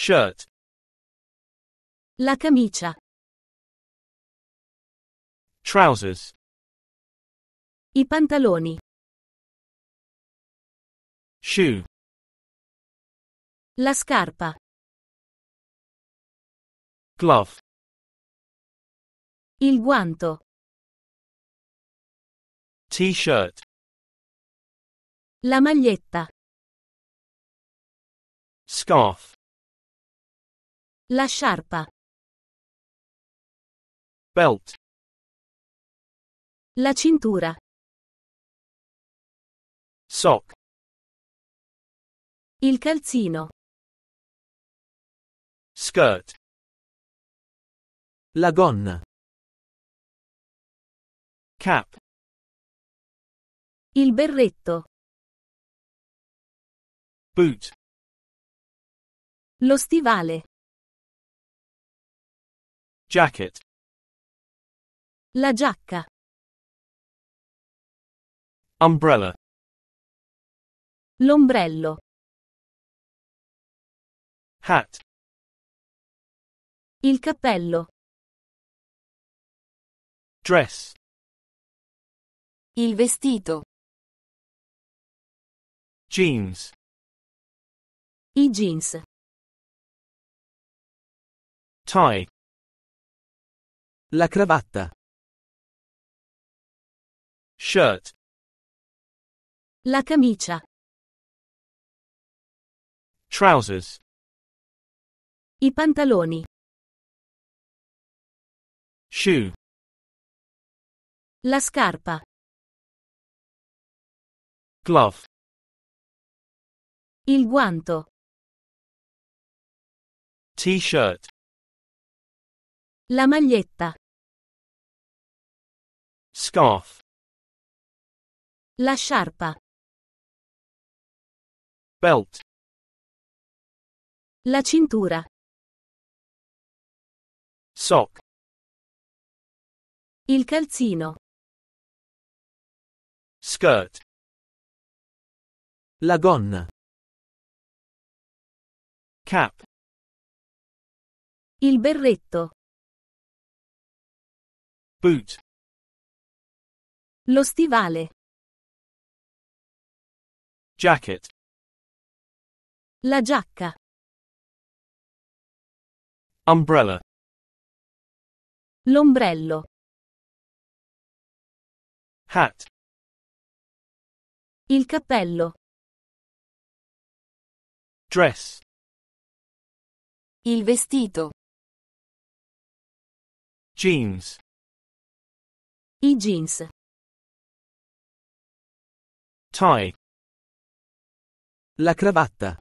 Shirt. La camicia. Trousers. I pantaloni. Shoe. La scarpa. Glove. Il guanto. T-shirt. La maglietta. Scarf. La sciarpa. Belt. La cintura. Sock. Il calzino. Skirt. La gonna. Cap. Il berretto. Boot. Lo stivale. Jacket. La giacca. Umbrella. L'ombrello. Hat. Il cappello. Dress. Il vestito. Jeans. I jeans. Tie. La cravatta. Shirt. La camicia. Trousers. I pantaloni. Shoe. La scarpa. Glove. Il guanto. T-shirt. La maglietta. Scarf. La sciarpa. Belt. La cintura. Sock. Il calzino. Skirt. La gonna. Cap. Il berretto. Boot. Lo stivale. Jacket. La giacca. Umbrella. L'ombrello. Hat. Il cappello. Dress. Il vestito. Jeans. I jeans. Tie. La cravatta.